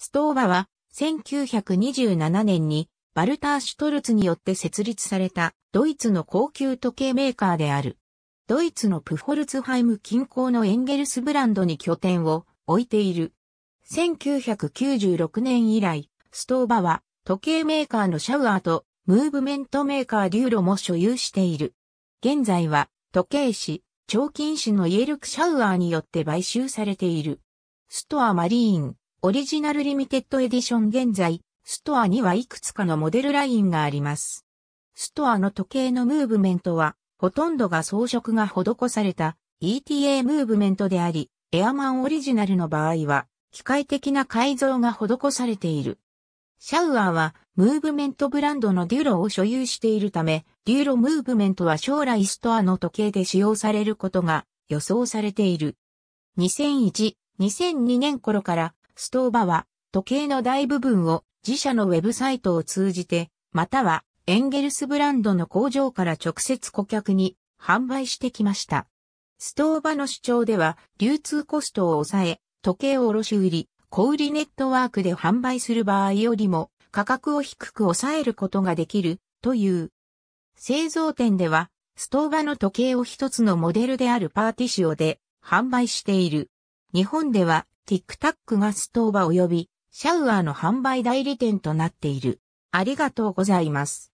ストーバは1927年にバルター・シュトルツによって設立されたドイツの高級時計メーカーである。ドイツのプホルツハイム近郊のエンゲルスブランドに拠点を置いている。1996年以来、ストーバは時計メーカーのシャウアーとムーブメントメーカーデューロも所有している。現在は時計師、長金師のイエルク・シャウアーによって買収されている。ストア・マリーン、オリジナルリミテッドエディション現在、ストアにはいくつかのモデルラインがあります。ストアの時計のムーブメントは、ほとんどが装飾が施された ETA ムーブメントであり、エアマンオリジナルの場合は、機械的な改造が施されている。シャウアーは、ムーブメントブランドのデュロを所有しているため、デュロムーブメントは将来ストアの時計で使用されることが予想されている。2001、2002年頃からストーバは、時計の大部分を自社のウェブサイトを通じて、またはエンゲルスブランドの工場から直接顧客に販売してきました。ストーバの主張では、流通コストを抑え、時計を卸売、り、小売ネットワークで販売する場合よりも価格を低く抑えることができるという。製造店では、ストーバの時計を一つのモデルであるパーティシオで販売している。日本ではティックタックがストーバ及びシャウアーの販売代理店となっている。ありがとうございます。